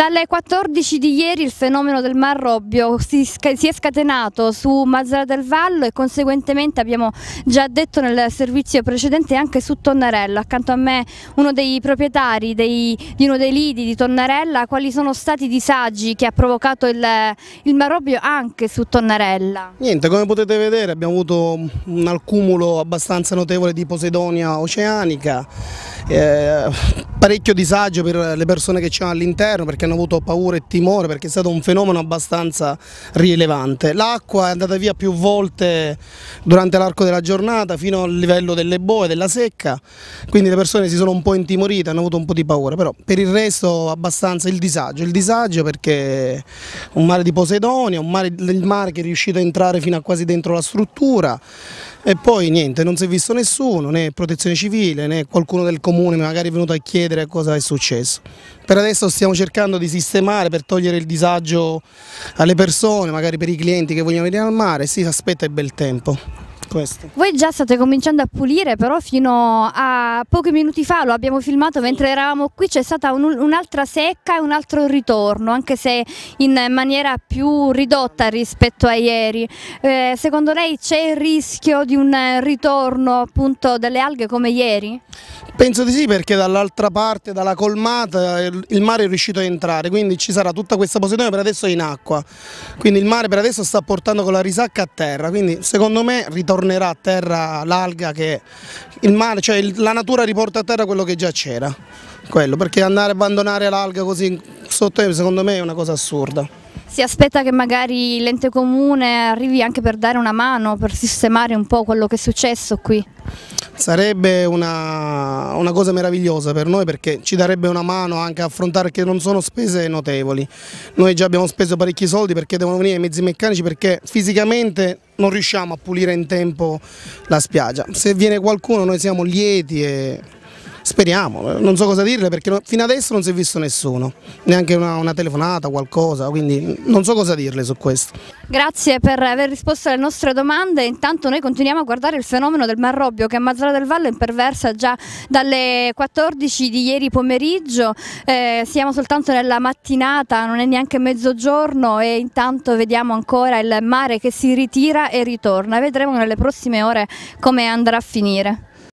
Dalle 14 di ieri il fenomeno del Mar Robbio si, si, è scatenato su Mazzara del Vallo e conseguentemente abbiamo già detto nel servizio precedente anche su Tonnarella. Accanto a me uno dei proprietari dei, di uno dei lidi di Tonnarella, quali sono stati i disagi che ha provocato il, il Mar Robbio anche su Tonnarella? Niente, come potete vedere abbiamo avuto un accumulo abbastanza notevole di Posidonia oceanica. Eh, parecchio disagio per le persone che c'erano all'interno perché hanno avuto paura e timore perché è stato un fenomeno abbastanza rilevante. L'acqua è andata via più volte durante l'arco della giornata fino al livello delle boe, della secca, quindi le persone si sono un po' intimorite, hanno avuto un po' di paura, però per il resto abbastanza il disagio, il disagio perché un mare di Posidonia, un mare, il mare che è riuscito a entrare fino a quasi dentro la struttura, e poi niente, non si è visto nessuno, né protezione civile, né qualcuno del comune magari è venuto a chiedere cosa è successo. Per adesso stiamo cercando di sistemare per togliere il disagio alle persone, magari per i clienti che vogliono venire al mare, si aspetta il bel tempo questo. Voi già state cominciando a pulire, però fino a pochi minuti fa lo abbiamo filmato mentre eravamo qui, c'è stata un'altra un secca e un altro ritorno, anche se in maniera più ridotta rispetto a ieri. Eh, secondo lei c'è il rischio di un ritorno appunto delle alghe come ieri? Penso di sì perché dall'altra parte, dalla colmata, il mare è riuscito a entrare, quindi ci sarà tutta questa posizione per adesso in acqua, quindi il mare per adesso sta portando con la risacca a terra, quindi secondo me ritorno tornerà a terra l'alga che il mare, cioè la natura riporta a terra quello che già c'era, quello, perché andare a abbandonare l'alga così sotto secondo me è una cosa assurda. Si aspetta che magari l'ente comune arrivi anche per dare una mano, per sistemare un po' quello che è successo qui? sarebbe una, una, cosa meravigliosa per noi perché ci darebbe una mano anche a affrontare che non sono spese notevoli. Noi già abbiamo speso parecchi soldi perché devono venire i mezzi meccanici perché fisicamente non riusciamo a pulire in tempo la spiaggia. Se viene qualcuno noi siamo lieti e Speriamo, non so cosa dirle perché fino adesso non si è visto nessuno, neanche una, una telefonata, qualcosa, quindi non so cosa dirle su questo. Grazie per aver risposto alle nostre domande, intanto noi continuiamo a guardare il fenomeno del Mar Robbio che a Mazzara del Vallo imperversa già dalle 14 di ieri pomeriggio, eh, siamo soltanto nella mattinata, non è neanche mezzogiorno e intanto vediamo ancora il mare che si ritira e ritorna, vedremo nelle prossime ore come andrà a finire.